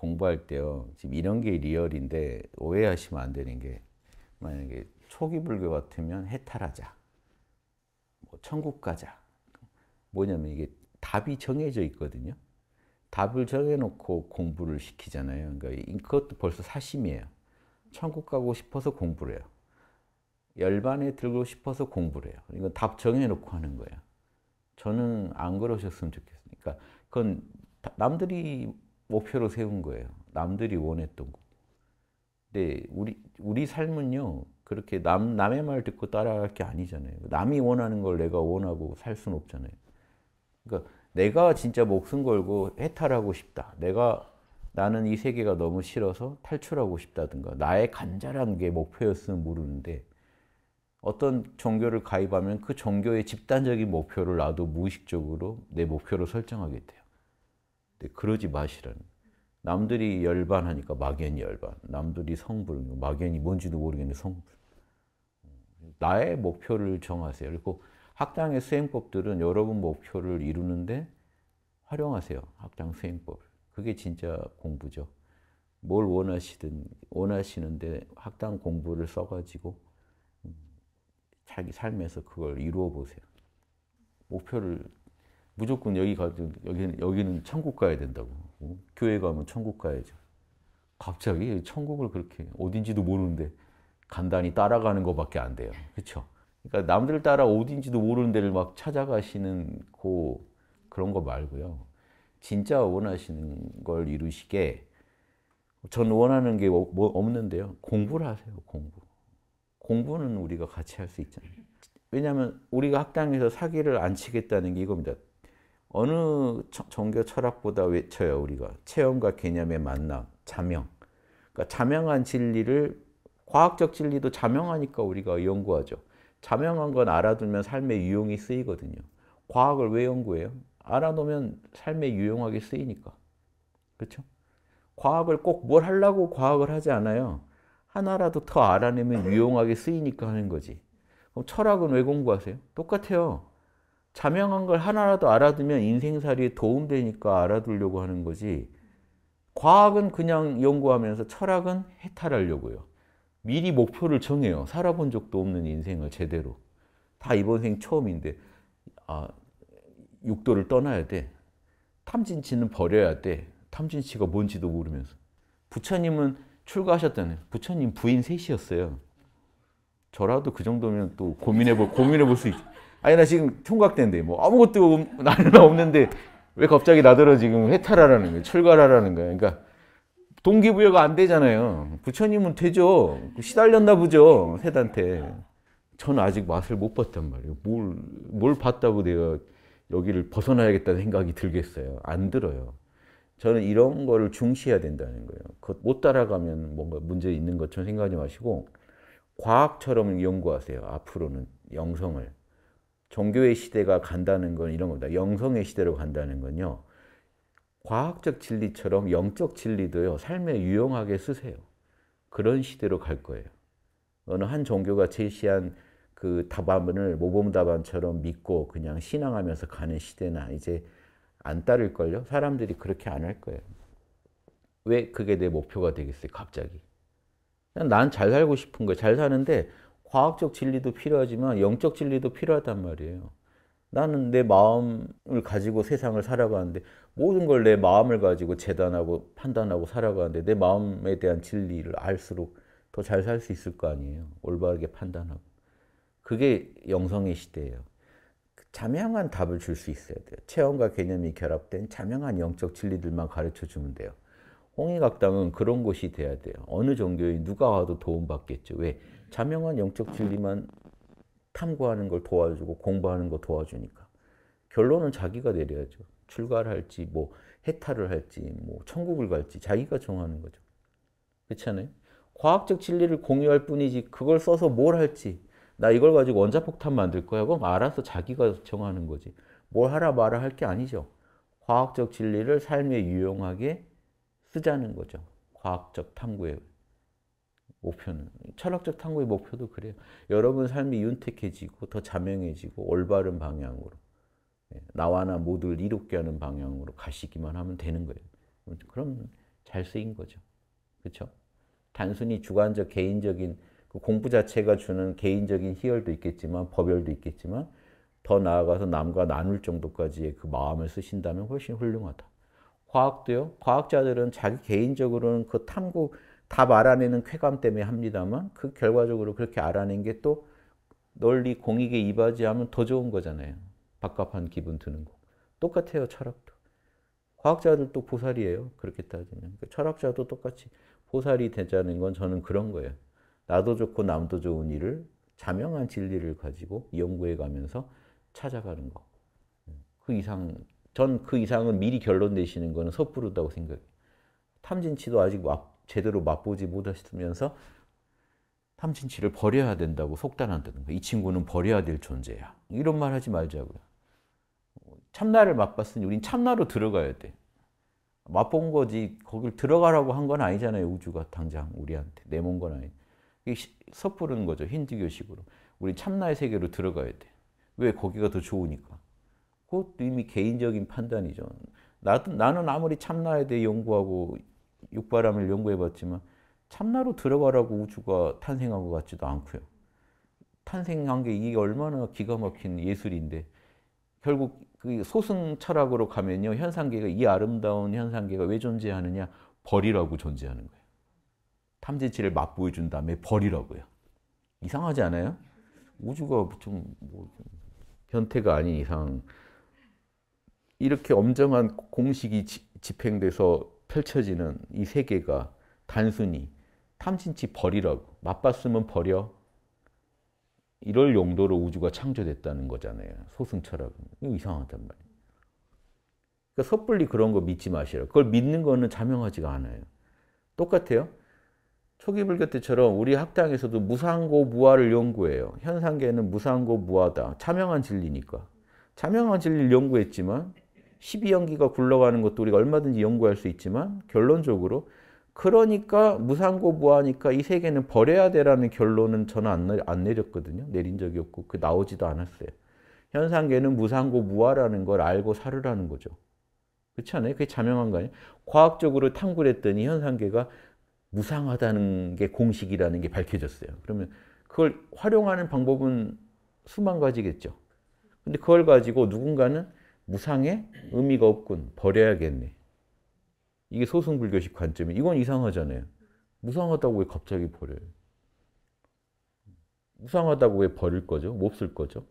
공부할 때요. 지금 이런 게 리얼인데 오해하시면 안 되는 게 만약에 초기 불교 같으면 해탈하자. 뭐 천국 가자. 뭐냐면 이게 답이 정해져 있거든요. 답을 정해놓고 공부를 시키잖아요. 그러니까 그것도 벌써 사심이에요. 천국 가고 싶어서 공부를 해요. 열반에 들고 싶어서 공부를 해요. 이건 답 정해놓고 하는 거예요. 저는 안 그러셨으면 좋겠으니까 그러니까 그건 남들이 목표로 세운 거예요. 남들이 원했던 거. 근데 우리 우리 삶은요 그렇게 남 남의 말 듣고 따라갈 게 아니잖아요. 남이 원하는 걸 내가 원하고 살 수는 없잖아요. 그러니까 내가 진짜 목숨 걸고 해탈하고 싶다. 내가 나는 이 세계가 너무 싫어서 탈출하고 싶다든가 나의 간절한 게 목표였으면 모르는데 어떤 종교를 가입하면 그 종교의 집단적인 목표를 나도 무의식적으로 내 목표로 설정하게 돼요. 네, 그러지 마시라는. 남들이 열반하니까 막연히 열반. 남들이 성불, 막연히 뭔지도 모르겠는 성불. 음, 나의 목표를 정하세요. 그리고 학당의 수행법들은 여러분 목표를 이루는데 활용하세요. 학당 수행법. 그게 진짜 공부죠. 뭘 원하시든 원하시는데 학당 공부를 써가지고 음, 자기 삶에서 그걸 이루어 보세요. 목표를 무조건 여기 가 여기는 여기는 천국 가야 된다고. 어? 교회 가면 천국 가야죠. 갑자기 천국을 그렇게 어딘지도 모르는데 간단히 따라가는 것밖에 안 돼요. 그렇죠? 그러니까 남들 따라 어딘지도 모르는 데를 막 찾아가시는 고 그런 거 말고요. 진짜 원하시는 걸 이루시게 전 원하는 게 뭐 없는데요. 공부를 하세요. 공부. 공부는 우리가 같이 할 수 있잖아요. 왜냐하면 우리가 학당에서 사기를 안 치겠다는 게 이겁니다. 어느 종교 철학보다 외쳐요 우리가 체험과 개념의 만남, 자명. 그러니까 자명한 진리를 과학적 진리도 자명하니까 우리가 연구하죠. 자명한 건 알아두면 삶의 유용이 쓰이거든요. 과학을 왜 연구해요? 알아두면 삶에 유용하게 쓰이니까. 그렇죠? 과학을 꼭 뭘 하려고 과학을 하지 않아요. 하나라도 더 알아내면 유용하게 쓰이니까 하는 거지. 그럼 철학은 왜 공부하세요? 똑같아요. 자명한 걸 하나라도 알아두면 인생살이에 도움되니까 알아두려고 하는 거지 과학은 그냥 연구하면서 철학은 해탈하려고요. 미리 목표를 정해요. 살아본 적도 없는 인생을 제대로. 다 이번 생 처음인데 아, 육도를 떠나야 돼. 탐진치는 버려야 돼. 탐진치가 뭔지도 모르면서. 부처님은 출가하셨다네. 부처님 부인 셋이었어요. 저라도 그 정도면 또 고민해볼, 고민해볼 수 있죠. 아니 나 지금 총각대인데 뭐 아무것도 나는 없는데 왜 갑자기 나더러 지금 해탈하라는 거예요. 철거하라는 거예요. 그러니까 동기부여가 안 되잖아요. 부처님은 되죠. 그 시달렸나 보죠. 새한테. 저는 아직 맛을 못 봤단 말이에요. 뭘, 뭘 봤다고 내가 여기를 벗어나야겠다는 생각이 들겠어요. 안 들어요. 저는 이런 거를 중시해야 된다는 거예요. 그못 따라가면 뭔가 문제 있는 것처럼 생각하지 마시고 과학처럼 연구하세요. 앞으로는 영성을. 종교의 시대가 간다는 건 이런 겁니다. 영성의 시대로 간다는 건요. 과학적 진리처럼 영적 진리도요. 삶에 유용하게 쓰세요. 그런 시대로 갈 거예요. 어느 한 종교가 제시한 그 답안을 모범답안처럼 믿고 그냥 신앙하면서 가는 시대나 이제 안 따를걸요? 사람들이 그렇게 안 할 거예요. 왜 그게 내 목표가 되겠어요, 갑자기? 난 잘 살고 싶은 거예요. 잘 사는데 과학적 진리도 필요하지만 영적 진리도 필요하단 말이에요. 나는 내 마음을 가지고 세상을 살아가는데 모든 걸 내 마음을 가지고 재단하고 판단하고 살아가는데 내 마음에 대한 진리를 알수록 더 잘 살 수 있을 거 아니에요. 올바르게 판단하고. 그게 영성의 시대예요. 자명한 답을 줄 수 있어야 돼요. 체험과 개념이 결합된 자명한 영적 진리들만 가르쳐 주면 돼요. 홍의각당은 그런 곳이 돼야 돼요. 어느 종교인 누가 와도 도움받겠죠. 왜? 자명한 영적 진리만 탐구하는 걸 도와주고 공부하는 거 도와주니까 결론은 자기가 내려야죠. 출가를 할지 뭐 해탈을 할지 뭐 천국을 갈지 자기가 정하는 거죠. 그렇지 않아요? 과학적 진리를 공유할 뿐이지 그걸 써서 뭘 할지 나 이걸 가지고 원자폭탄 만들 거야. 그럼 알아서 자기가 정하는 거지. 뭘 하라 마라 할게 아니죠. 과학적 진리를 삶에 유용하게 쓰자는 거죠. 과학적 탐구에 목표는 철학적 탐구의 목표도 그래요. 여러분 삶이 윤택해지고 더 자명해지고 올바른 방향으로 예, 나와나 모두를 이롭게 하는 방향으로 가시기만 하면 되는 거예요. 그럼 잘 쓰인 거죠. 그렇죠? 단순히 주관적 개인적인 그 공부 자체가 주는 개인적인 희열도 있겠지만 법열도 있겠지만 더 나아가서 남과 나눌 정도까지의 그 마음을 쓰신다면 훨씬 훌륭하다. 과학도요. 과학자들은 자기 개인적으로는 그 탐구 답 알아내는 쾌감 때문에 합니다만 그 결과적으로 그렇게 알아낸 게 또 널리 공익에 이바지하면 더 좋은 거잖아요. 박갑한 기분 드는 거. 똑같아요, 철학도. 과학자들도 보살이에요. 그렇게 따지면. 그 철학자도 똑같이 보살이 되자는 건 저는 그런 거예요. 나도 좋고 남도 좋은 일을 자명한 진리를 가지고 연구해 가면서 찾아가는 거. 그 이상, 전 그 이상은 미리 결론 내시는 거는 섣부르다고 생각해요. 탐진치도 아직 제대로 맛보지 못하시면서 탐진치를 버려야 된다고 속단한다는 거이 친구는 버려야 될 존재야. 이런 말 하지 말자고요. 참나를 맛봤으니 우린 참나로 들어가야 돼. 맛본 거지 거길 들어가라고 한 건 아니잖아요. 우주가 당장 우리한테 내몬 건 아니. 섣부른 거죠. 힌두교식으로. 우리 참나의 세계로 들어가야 돼. 왜? 거기가 더 좋으니까. 그것도 이미 개인적인 판단이죠. 나, 나는 아무리 참나에 대해 연구하고 육바람을 연구해봤지만 참나로 들어가라고 우주가 탄생한 것 같지도 않고요. 탄생한 게 이게 얼마나 기가 막힌 예술인데 결국 그 소승 철학으로 가면요 현상계가 이 아름다운 현상계가 왜 존재하느냐 벌이라고 존재하는 거예요. 탐진치를 맛보여 준 다음에 벌이라고요. 이상하지 않아요? 우주가 좀, 뭐좀태가 아닌 이상 이렇게 엄정한 공식이 지, 집행돼서 펼쳐지는 이 세계가 단순히 탐진치 버리라고 맛봤으면 버려 이럴 용도로 우주가 창조됐다는 거잖아요. 소승 철학은. 이상하단 말이에요. 그러니까 섣불리 그런 거 믿지 마시라. 그걸 믿는 거는 자명하지가 않아요. 똑같아요. 초기 불교 때처럼 우리 학당에서도 무상고 무아를 연구해요. 현상계는 무상고 무아다. 자명한 진리니까. 자명한 진리를 연구했지만 12연기가 굴러가는 것도 우리가 얼마든지 연구할 수 있지만 결론적으로 그러니까 무상고부하니까 이 세계는 버려야 되라는 결론은 저는 안, 안 내렸거든요. 내린 적이 없고 그 나오지도 않았어요. 현상계는 무상고부하라는걸 알고 살으라는 거죠. 그렇지 않아요? 그게 자명한 거 아니에요? 과학적으로 탐구를 했더니 현상계가 무상하다는 게 공식이라는 게 밝혀졌어요. 그러면 그걸 활용하는 방법은 수만 가지겠죠. 근데 그걸 가지고 누군가는 무상에 의미가 없군. 버려야겠네. 이게 소승불교식 관점이 이건 이상하잖아요. 무상하다고 왜 갑자기 버려요? 무상하다고 왜 버릴 거죠? 몹쓸 거죠?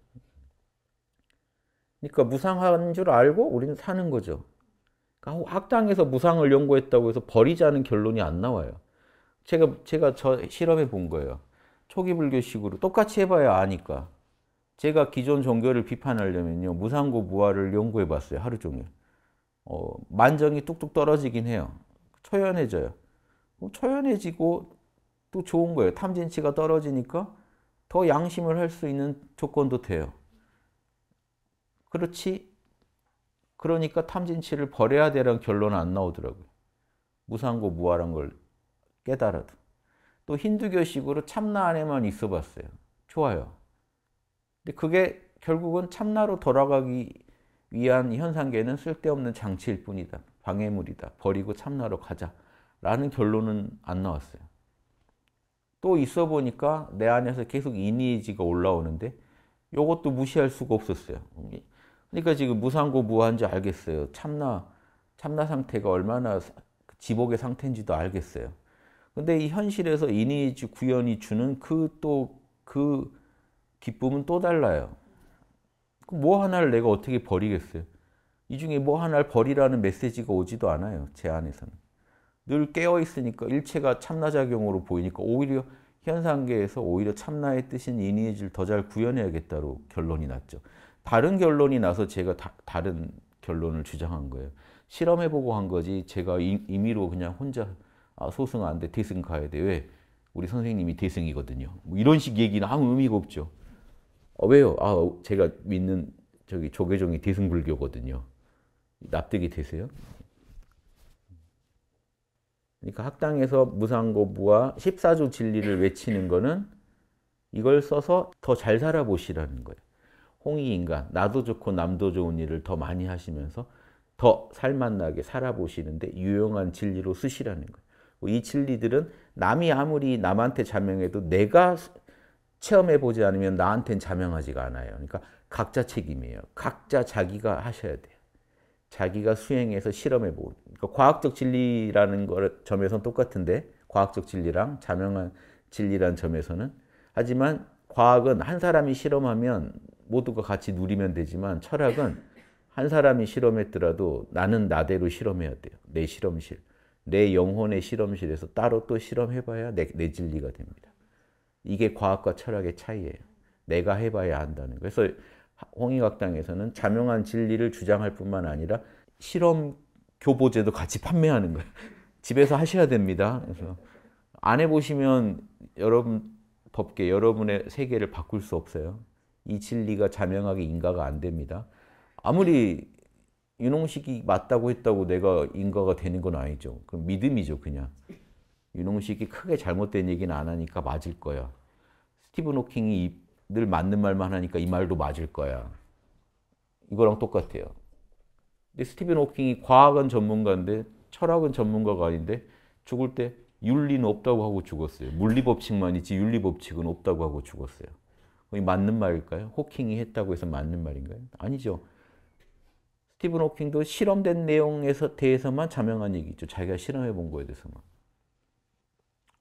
그러니까 무상한 줄 알고 우리는 사는 거죠. 그러니까 학당에서 무상을 연구했다고 해서 버리자는 결론이 안 나와요. 제가 제가 저 실험해 본 거예요. 초기 불교식으로 똑같이 해봐야 아니까. 제가 기존 종교를 비판하려면요. 무상고 부아를 연구해 봤어요. 하루 종일. 어, 만정이 뚝뚝 떨어지긴 해요. 초연해져요. 어, 초연해지고 또 좋은 거예요. 탐진치가 떨어지니까 더 양심을 할 수 있는 조건도 돼요. 그렇지. 그러니까 탐진치를 버려야 되라는 결론은 안 나오더라고요. 무상고 무아란 걸 깨달아도. 또 힌두교식으로 참나 안에만 있어 봤어요. 좋아요. 근데 그게 결국은 참나로 돌아가기 위한 현상계는 쓸데없는 장치일 뿐이다. 방해물이다. 버리고 참나로 가자. 라는 결론은 안 나왔어요. 또 있어 보니까 내 안에서 계속 이니지가 올라오는데 이것도 무시할 수가 없었어요. 그러니까 지금 무상고 무한지 알겠어요. 참나 참나 상태가 얼마나 지복의 상태인지도 알겠어요. 근데 이 현실에서 이니지 구현이 주는 그 또그 그 기쁨은 또 달라요. 뭐 하나를 내가 어떻게 버리겠어요? 이 중에 뭐 하나를 버리라는 메시지가 오지도 않아요. 제 안에서는. 늘 깨어 있으니까 일체가 참나작용으로 보이니까 오히려 현상계에서 오히려 참나의 뜻인 이니의질 더 잘 구현해야겠다로 결론이 났죠. 다른 결론이 나서 제가 다, 른 결론을 주장한 거예요. 실험해보고 한 거지 제가 이, 임의로 그냥 혼자 아, 소승 안 돼, 대승 가야 돼. 왜? 우리 선생님이 대승이거든요. 뭐 이런 식 얘기는 아무 의미가 없죠. 어, 왜요? 아, 제가 믿는 저기 조계종이 대승불교거든요. 납득이 되세요? 그러니까 학당에서 무상고부와 14조 진리를 외치는 거는 이걸 써서 더 잘 살아보시라는 거예요. 홍익인간, 나도 좋고 남도 좋은 일을 더 많이 하시면서 더 살맛나게 살아보시는데 유용한 진리로 쓰시라는 거예요. 이 진리들은 남이 아무리 남한테 자명해도 내가 체험해보지 않으면 나한테는 자명하지가 않아요. 그러니까 각자 책임이에요. 각자 자기가 하셔야 돼요. 자기가 수행해서 실험해보고. 그러니까 과학적 진리라는 점에서는 똑같은데, 과학적 진리랑 자명한 진리라는 점에서는. 하지만 과학은 한 사람이 실험하면 모두가 같이 누리면 되지만 철학은 한 사람이 실험했더라도 나는 나대로 실험해야 돼요. 내 실험실. 내 영혼의 실험실에서 따로 또 실험해봐야 내, 내 진리가 됩니다. 이게 과학과 철학의 차이예요. 내가 해봐야 한다는 거예요. 그래서 홍익학당에서는 자명한 진리를 주장할 뿐만 아니라 실험 교보제도 같이 판매하는 거예요. 집에서 하셔야 됩니다. 그래서 안 해보시면 여러분 법계 여러분의 세계를 바꿀 수 없어요. 이 진리가 자명하게 인가가 안 됩니다. 아무리 윤홍식이 맞다고 했다고 내가 인가가 되는 건 아니죠. 그럼 믿음이죠, 그냥. 유농식이 크게 잘못된 얘기는 안 하니까 맞을 거야. 스티븐 호킹이 늘 맞는 말만 하니까 이 말도 맞을 거야. 이거랑 똑같아요. 근데 스티븐 호킹이 과학은 전문가인데 철학은 전문가가 아닌데 죽을 때 윤리는 없다고 하고 죽었어요. 물리 법칙만 있지 윤리 법칙은 없다고 하고 죽었어요. 그게 맞는 말일까요? 호킹이 했다고 해서 맞는 말인가요? 아니죠. 스티븐 호킹도 실험된 내용에서 대해서만 자명한 얘기죠. 자기가 실험해 본 거에 대해서만.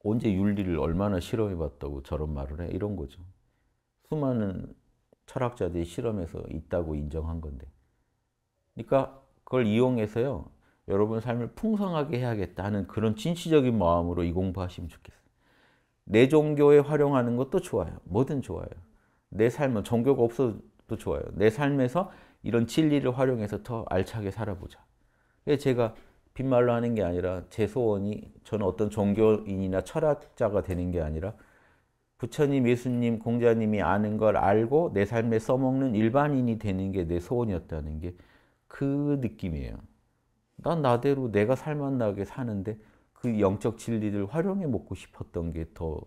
언제 윤리를 얼마나 실험해봤다고 저런 말을 해? 이런 거죠. 수많은 철학자들이 실험해서 있다고 인정한 건데. 그러니까 그걸 이용해서요. 여러분 삶을 풍성하게 해야겠다 하는 그런 진취적인 마음으로 이 공부하시면 좋겠어요. 내 종교에 활용하는 것도 좋아요. 뭐든 좋아요. 내 삶은 종교가 없어도 좋아요. 내 삶에서 이런 진리를 활용해서 더 알차게 살아보자. 제가 빈말로 하는 게 아니라 제 소원이 저는 어떤 종교인이나 철학자가 되는 게 아니라 부처님, 예수님, 공자님이 아는 걸 알고 내 삶에 써먹는 일반인이 되는 게 내 소원이었다는 게 그 느낌이에요. 난 나대로 내가 살맛나게 사는데 그 영적 진리를 활용해 먹고 싶었던 게 더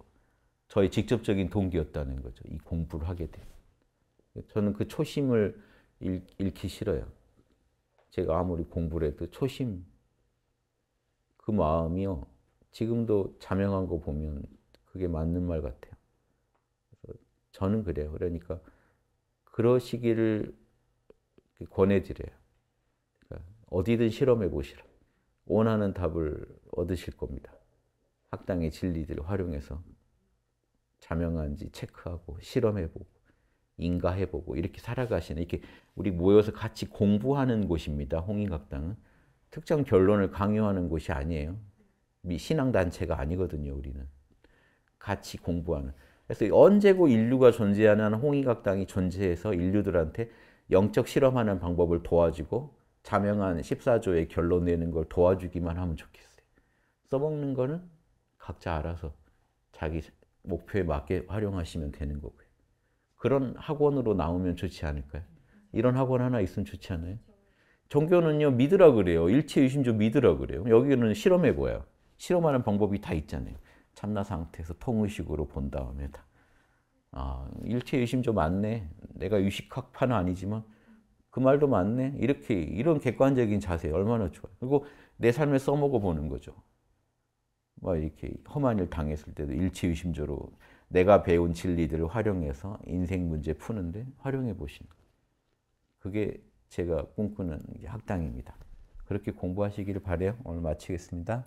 저의 직접적인 동기였다는 거죠. 이 공부를 하게 된. 저는 그 초심을 잃, 잃기 싫어요. 제가 아무리 공부를 해도 초심, 그 마음이요. 지금도 자명한 거 보면 그게 맞는 말 같아요. 저는 그래요. 그러니까 그러시기를 권해드려요. 그러니까 어디든 실험해 보시라. 원하는 답을 얻으실 겁니다. 학당의 진리들 활용해서 자명한지 체크하고 실험해보고 인가해보고 이렇게 살아가시는 이렇게 우리 모여서 같이 공부하는 곳입니다. 홍인각당은. 특정 결론을 강요하는 곳이 아니에요. 신앙단체가 아니거든요, 우리는. 같이 공부하는. 그래서 언제고 그 인류가 존재하는 홍의각당이 존재해서 인류들한테 영적 실험하는 방법을 도와주고 자명한 14조의 결론 내는 걸 도와주기만 하면 좋겠어요. 써먹는 거는 각자 알아서 자기 목표에 맞게 활용하시면 되는 거고요. 그런 학원으로 나오면 좋지 않을까요? 이런 학원 하나 있으면 좋지 않아요? 종교는요 믿으라 그래요. 일체 유심조 믿으라 그래요. 여기는 실험해 보여 실험하는 방법이 다 있잖아요. 참나 상태에서 통의식으로 본 다음에 다. 아, 일체 유심조 맞네. 내가 유식학파는 아니지만 그 말도 맞네. 이렇게 이런 객관적인 자세 얼마나 좋아요. 그리고 내 삶에 써먹어 보는 거죠. 뭐 이렇게 험한 일 당했을 때도 일체 유심조로 내가 배운 진리들을 활용해서 인생 문제 푸는데 활용해 보시는 그게 제가 꿈꾸는 학당입니다. 그렇게 공부하시기를 바래요. 오늘 마치겠습니다.